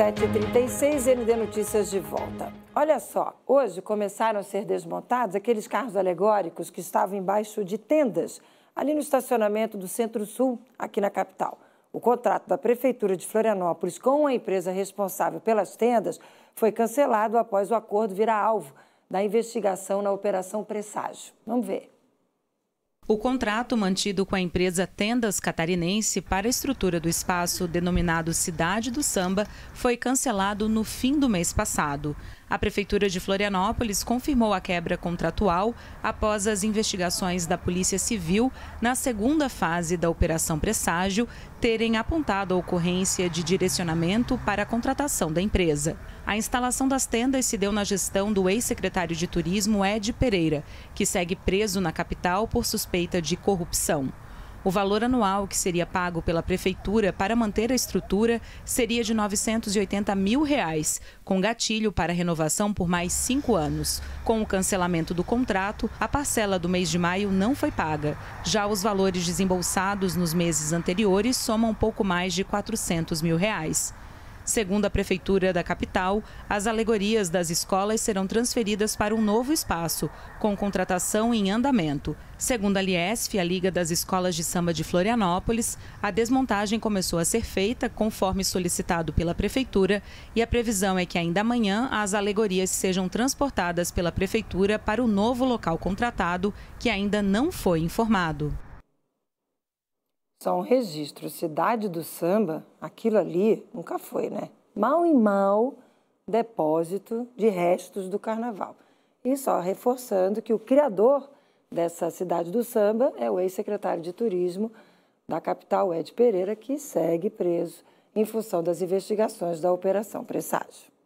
7h36, ND Notícias de volta. Olha só, hoje começaram a ser desmontados aqueles carros alegóricos que estavam embaixo de tendas, ali no estacionamento do Centro-Sul, aqui na capital. O contrato da Prefeitura de Florianópolis com a empresa responsável pelas tendas foi cancelado após o acordo virar alvo da investigação na Operação Presságio. Vamos ver. O contrato mantido com a empresa Tendas Catarinense para a estrutura do espaço denominado Cidade do Samba foi cancelado no fim do mês passado. A Prefeitura de Florianópolis confirmou a quebra contratual após as investigações da Polícia Civil na segunda fase da Operação Presságio terem apontado a ocorrência de direcionamento para a contratação da empresa. A instalação das tendas se deu na gestão do ex-secretário de Turismo, Ed Pereira, que segue preso na capital por suspeita de corrupção. O valor anual que seria pago pela prefeitura para manter a estrutura seria de 980 mil reais, com gatilho para renovação por mais cinco anos. Com o cancelamento do contrato, a parcela do mês de maio não foi paga. Já os valores desembolsados nos meses anteriores somam pouco mais de 400 mil reais. Segundo a Prefeitura da capital, as alegorias das escolas serão transferidas para um novo espaço, com contratação em andamento. Segundo a Liesf, a Liga das Escolas de Samba de Florianópolis, a desmontagem começou a ser feita conforme solicitado pela Prefeitura e a previsão é que ainda amanhã as alegorias sejam transportadas pela Prefeitura para o novo local contratado, que ainda não foi informado. Só um registro. Cidade do samba, aquilo ali nunca foi, né? Mal e mal depósito de restos do carnaval. E só reforçando que o criador dessa cidade do samba é o ex-secretário de turismo da capital, Ed Pereira, que segue preso em função das investigações da Operação Presságio.